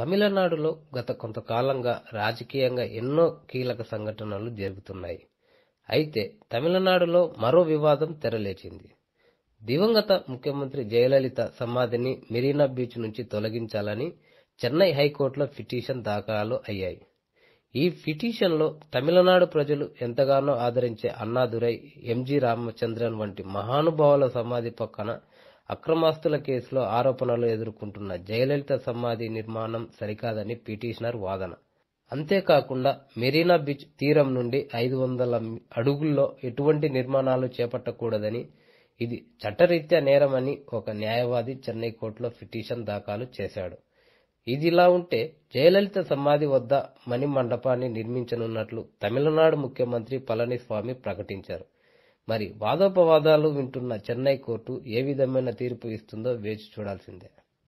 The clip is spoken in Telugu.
తమిళనాడులో గత కొంతకాలంగా రాజకీయంగా ఎన్నో కీలక సంఘటనలు జరుగుతున్నాయి అయితే తమిళనాడులో మరో వివాదం తెరలేచింది దివంగత ముఖ్యమంత్రి జయలలిత సమాధిని మెరీనా బీచ్ నుంచి తొలగించాలని చెన్నై హైకోర్టులో పిటిషన్ దాఖలు అయ్యాయి ఈ పిటిషన్లో తమిళనాడు ప్రజలు ఎంతగానో ఆదరించే అన్నాదురై ఎంజి రామచంద్రన్ వంటి మహానుభావుల సమాధి పక్కన అక్రమాస్తుల కేసులో ఆరోపణలు ఎదుర్కొంటున్న జయలలిత సమాధి నిర్మాణం సరికాదని పిటిషనర్ వాదన అంతేకాకుండా మెరీనా బీచ్ తీరం నుండి ఐదు వందల అడుగుల్లో ఎటువంటి నిర్మాణాలు చేపట్టకూడదని ఇది చట్టరీత్యా నేరమని ఒక న్యాయవాది చెన్నై కోర్టులో పిటిషన్ దాఖలు చేశాడు ఇదిలా ఉంటే జయలలిత సమాధి వద్ద మణిమండపాన్ని నిర్మించనున్నట్లు తమిళనాడు ముఖ్యమంత్రి పళనిస్వామి ప్రకటించారు మరి వాదోపవాదాలు వింటున్న చెన్నై కోర్టు ఏ విధమైన తీర్పు ఇస్తుందో వేచి చూడాల్సిందే